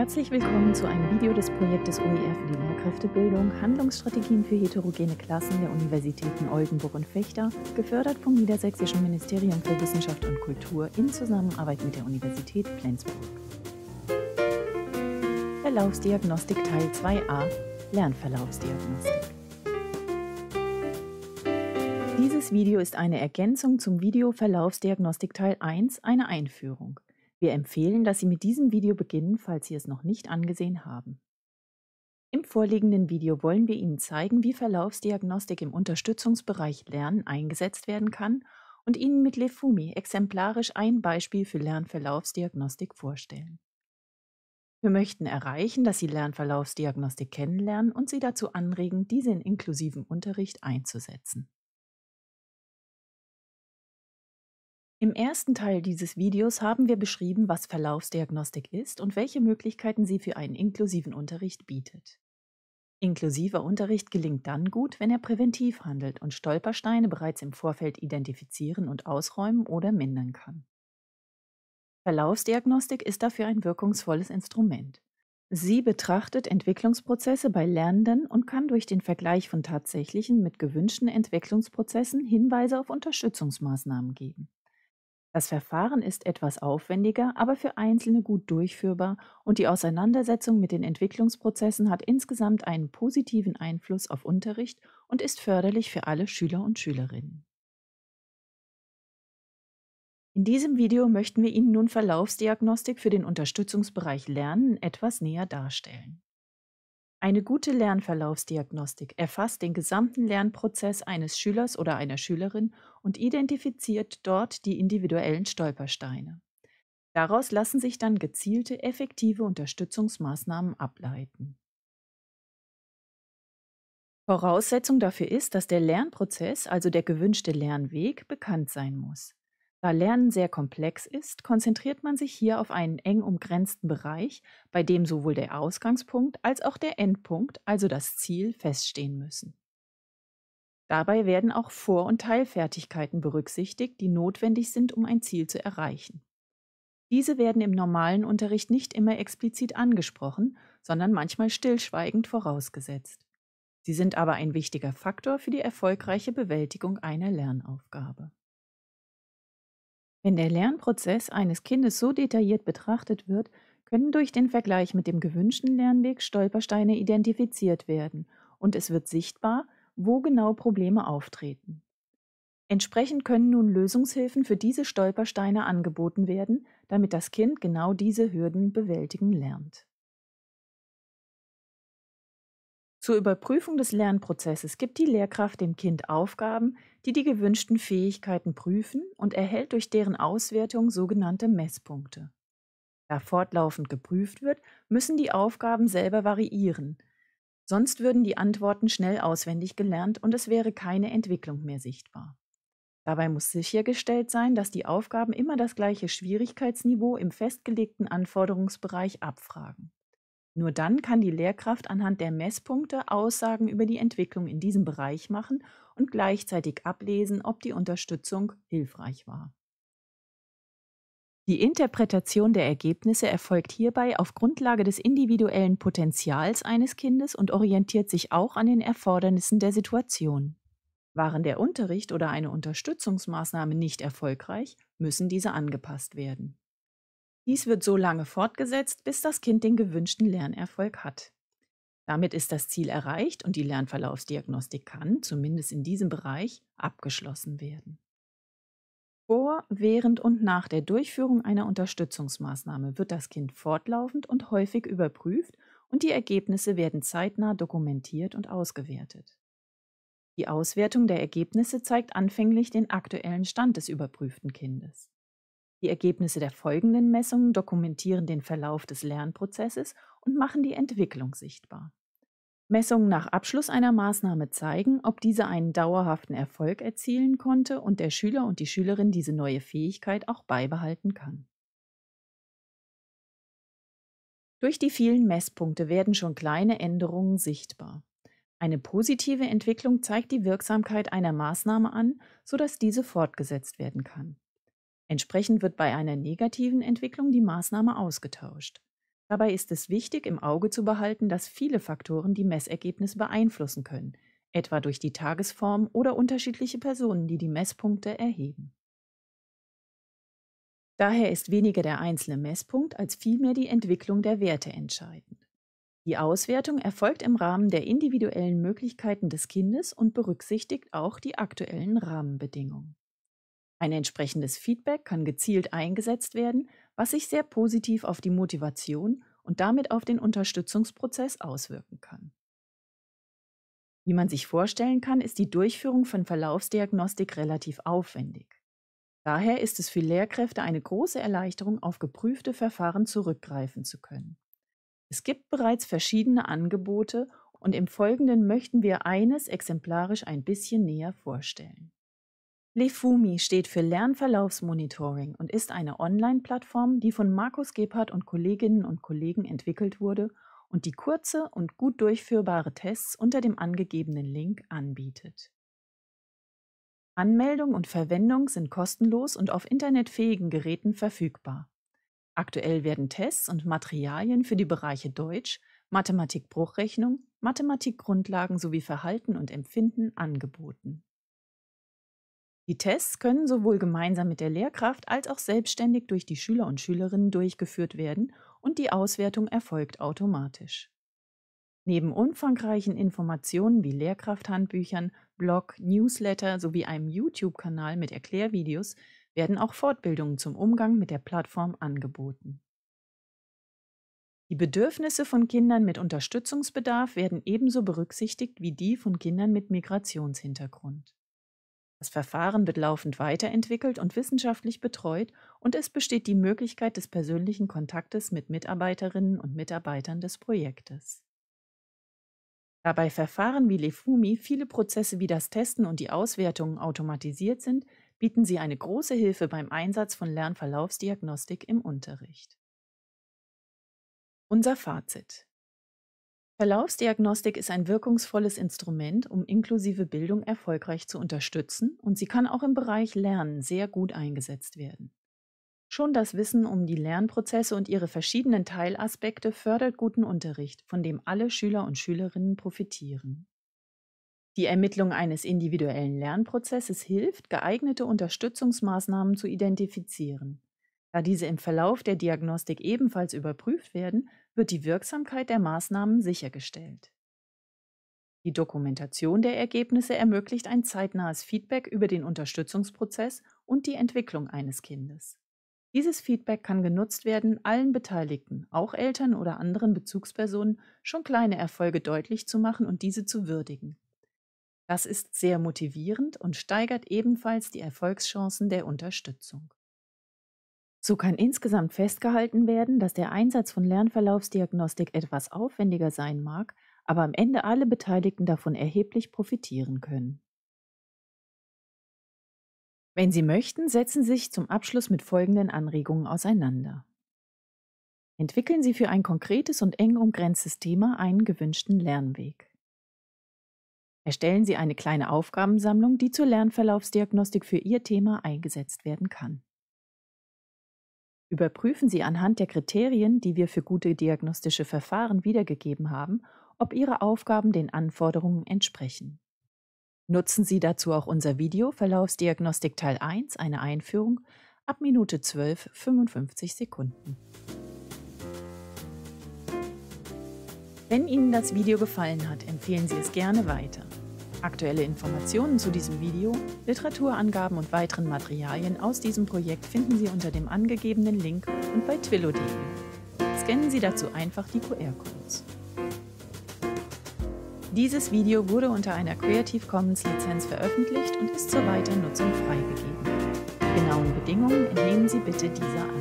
Herzlich willkommen zu einem Video des Projektes OER für die Lehrkräftebildung Handlungsstrategien für heterogene Klassen der Universitäten Oldenburg und Fechter, gefördert vom Niedersächsischen Ministerium für Wissenschaft und Kultur in Zusammenarbeit mit der Universität Flensburg. Verlaufsdiagnostik Teil 2a Lernverlaufsdiagnostik Dieses Video ist eine Ergänzung zum Video Verlaufsdiagnostik Teil 1, eine Einführung. Wir empfehlen, dass Sie mit diesem Video beginnen, falls Sie es noch nicht angesehen haben. Im vorliegenden Video wollen wir Ihnen zeigen, wie Verlaufsdiagnostik im Unterstützungsbereich Lernen eingesetzt werden kann und Ihnen mit Lefumi exemplarisch ein Beispiel für Lernverlaufsdiagnostik vorstellen. Wir möchten erreichen, dass Sie Lernverlaufsdiagnostik kennenlernen und Sie dazu anregen, diese in inklusivem Unterricht einzusetzen. Im ersten Teil dieses Videos haben wir beschrieben, was Verlaufsdiagnostik ist und welche Möglichkeiten sie für einen inklusiven Unterricht bietet. Inklusiver Unterricht gelingt dann gut, wenn er präventiv handelt und Stolpersteine bereits im Vorfeld identifizieren und ausräumen oder mindern kann. Verlaufsdiagnostik ist dafür ein wirkungsvolles Instrument. Sie betrachtet Entwicklungsprozesse bei Lernenden und kann durch den Vergleich von tatsächlichen mit gewünschten Entwicklungsprozessen Hinweise auf Unterstützungsmaßnahmen geben. Das Verfahren ist etwas aufwendiger, aber für Einzelne gut durchführbar und die Auseinandersetzung mit den Entwicklungsprozessen hat insgesamt einen positiven Einfluss auf Unterricht und ist förderlich für alle Schüler und Schülerinnen. In diesem Video möchten wir Ihnen nun Verlaufsdiagnostik für den Unterstützungsbereich Lernen etwas näher darstellen. Eine gute Lernverlaufsdiagnostik erfasst den gesamten Lernprozess eines Schülers oder einer Schülerin und identifiziert dort die individuellen Stolpersteine. Daraus lassen sich dann gezielte, effektive Unterstützungsmaßnahmen ableiten. Voraussetzung dafür ist, dass der Lernprozess, also der gewünschte Lernweg, bekannt sein muss. Da Lernen sehr komplex ist, konzentriert man sich hier auf einen eng umgrenzten Bereich, bei dem sowohl der Ausgangspunkt als auch der Endpunkt, also das Ziel, feststehen müssen. Dabei werden auch Vor- und Teilfertigkeiten berücksichtigt, die notwendig sind, um ein Ziel zu erreichen. Diese werden im normalen Unterricht nicht immer explizit angesprochen, sondern manchmal stillschweigend vorausgesetzt. Sie sind aber ein wichtiger Faktor für die erfolgreiche Bewältigung einer Lernaufgabe. Wenn der Lernprozess eines Kindes so detailliert betrachtet wird, können durch den Vergleich mit dem gewünschten Lernweg Stolpersteine identifiziert werden und es wird sichtbar, wo genau Probleme auftreten. Entsprechend können nun Lösungshilfen für diese Stolpersteine angeboten werden, damit das Kind genau diese Hürden bewältigen lernt. Zur Überprüfung des Lernprozesses gibt die Lehrkraft dem Kind Aufgaben, die die gewünschten Fähigkeiten prüfen und erhält durch deren Auswertung sogenannte Messpunkte. Da fortlaufend geprüft wird, müssen die Aufgaben selber variieren, sonst würden die Antworten schnell auswendig gelernt und es wäre keine Entwicklung mehr sichtbar. Dabei muss sichergestellt sein, dass die Aufgaben immer das gleiche Schwierigkeitsniveau im festgelegten Anforderungsbereich abfragen. Nur dann kann die Lehrkraft anhand der Messpunkte Aussagen über die Entwicklung in diesem Bereich machen und gleichzeitig ablesen, ob die Unterstützung hilfreich war. Die Interpretation der Ergebnisse erfolgt hierbei auf Grundlage des individuellen Potenzials eines Kindes und orientiert sich auch an den Erfordernissen der Situation. Waren der Unterricht oder eine Unterstützungsmaßnahme nicht erfolgreich, müssen diese angepasst werden. Dies wird so lange fortgesetzt, bis das Kind den gewünschten Lernerfolg hat. Damit ist das Ziel erreicht und die Lernverlaufsdiagnostik kann, zumindest in diesem Bereich, abgeschlossen werden. Vor, während und nach der Durchführung einer Unterstützungsmaßnahme wird das Kind fortlaufend und häufig überprüft und die Ergebnisse werden zeitnah dokumentiert und ausgewertet. Die Auswertung der Ergebnisse zeigt anfänglich den aktuellen Stand des überprüften Kindes. Die Ergebnisse der folgenden Messungen dokumentieren den Verlauf des Lernprozesses und machen die Entwicklung sichtbar. Messungen nach Abschluss einer Maßnahme zeigen, ob diese einen dauerhaften Erfolg erzielen konnte und der Schüler und die Schülerin diese neue Fähigkeit auch beibehalten kann. Durch die vielen Messpunkte werden schon kleine Änderungen sichtbar. Eine positive Entwicklung zeigt die Wirksamkeit einer Maßnahme an, sodass diese fortgesetzt werden kann. Entsprechend wird bei einer negativen Entwicklung die Maßnahme ausgetauscht. Dabei ist es wichtig, im Auge zu behalten, dass viele Faktoren die Messergebnisse beeinflussen können, etwa durch die Tagesform oder unterschiedliche Personen, die die Messpunkte erheben. Daher ist weniger der einzelne Messpunkt als vielmehr die Entwicklung der Werte entscheidend. Die Auswertung erfolgt im Rahmen der individuellen Möglichkeiten des Kindes und berücksichtigt auch die aktuellen Rahmenbedingungen. Ein entsprechendes Feedback kann gezielt eingesetzt werden, was sich sehr positiv auf die Motivation und damit auf den Unterstützungsprozess auswirken kann. Wie man sich vorstellen kann, ist die Durchführung von Verlaufsdiagnostik relativ aufwendig. Daher ist es für Lehrkräfte eine große Erleichterung, auf geprüfte Verfahren zurückgreifen zu können. Es gibt bereits verschiedene Angebote und im Folgenden möchten wir eines exemplarisch ein bisschen näher vorstellen. Lefumi steht für Lernverlaufsmonitoring und ist eine Online-Plattform, die von Markus Gebhardt und Kolleginnen und Kollegen entwickelt wurde und die kurze und gut durchführbare Tests unter dem angegebenen Link anbietet. Anmeldung und Verwendung sind kostenlos und auf internetfähigen Geräten verfügbar. Aktuell werden Tests und Materialien für die Bereiche Deutsch, Mathematik-Bruchrechnung, mathematik sowie Verhalten und Empfinden angeboten. Die Tests können sowohl gemeinsam mit der Lehrkraft als auch selbstständig durch die Schüler und Schülerinnen durchgeführt werden und die Auswertung erfolgt automatisch. Neben umfangreichen Informationen wie Lehrkrafthandbüchern, Blog, Newsletter sowie einem YouTube-Kanal mit Erklärvideos werden auch Fortbildungen zum Umgang mit der Plattform angeboten. Die Bedürfnisse von Kindern mit Unterstützungsbedarf werden ebenso berücksichtigt wie die von Kindern mit Migrationshintergrund. Das Verfahren wird laufend weiterentwickelt und wissenschaftlich betreut und es besteht die Möglichkeit des persönlichen Kontaktes mit Mitarbeiterinnen und Mitarbeitern des Projektes. Da bei Verfahren wie Lefumi viele Prozesse wie das Testen und die Auswertungen automatisiert sind, bieten sie eine große Hilfe beim Einsatz von Lernverlaufsdiagnostik im Unterricht. Unser Fazit. Verlaufsdiagnostik ist ein wirkungsvolles Instrument, um inklusive Bildung erfolgreich zu unterstützen, und sie kann auch im Bereich Lernen sehr gut eingesetzt werden. Schon das Wissen um die Lernprozesse und ihre verschiedenen Teilaspekte fördert guten Unterricht, von dem alle Schüler und Schülerinnen profitieren. Die Ermittlung eines individuellen Lernprozesses hilft, geeignete Unterstützungsmaßnahmen zu identifizieren. Da diese im Verlauf der Diagnostik ebenfalls überprüft werden, wird die Wirksamkeit der Maßnahmen sichergestellt. Die Dokumentation der Ergebnisse ermöglicht ein zeitnahes Feedback über den Unterstützungsprozess und die Entwicklung eines Kindes. Dieses Feedback kann genutzt werden, allen Beteiligten, auch Eltern oder anderen Bezugspersonen, schon kleine Erfolge deutlich zu machen und diese zu würdigen. Das ist sehr motivierend und steigert ebenfalls die Erfolgschancen der Unterstützung. So kann insgesamt festgehalten werden, dass der Einsatz von Lernverlaufsdiagnostik etwas aufwendiger sein mag, aber am Ende alle Beteiligten davon erheblich profitieren können. Wenn Sie möchten, setzen Sie sich zum Abschluss mit folgenden Anregungen auseinander. Entwickeln Sie für ein konkretes und eng umgrenztes Thema einen gewünschten Lernweg. Erstellen Sie eine kleine Aufgabensammlung, die zur Lernverlaufsdiagnostik für Ihr Thema eingesetzt werden kann. Überprüfen Sie anhand der Kriterien, die wir für gute diagnostische Verfahren wiedergegeben haben, ob Ihre Aufgaben den Anforderungen entsprechen. Nutzen Sie dazu auch unser Video Verlaufsdiagnostik Teil 1, eine Einführung, ab Minute 12, 55 Sekunden. Wenn Ihnen das Video gefallen hat, empfehlen Sie es gerne weiter. Aktuelle Informationen zu diesem Video, Literaturangaben und weiteren Materialien aus diesem Projekt finden Sie unter dem angegebenen Link und bei twillo.de. Scannen Sie dazu einfach die QR-Codes. Dieses Video wurde unter einer Creative Commons Lizenz veröffentlicht und ist zur Weiternutzung Nutzung freigegeben. Genauen Bedingungen entnehmen Sie bitte dieser an.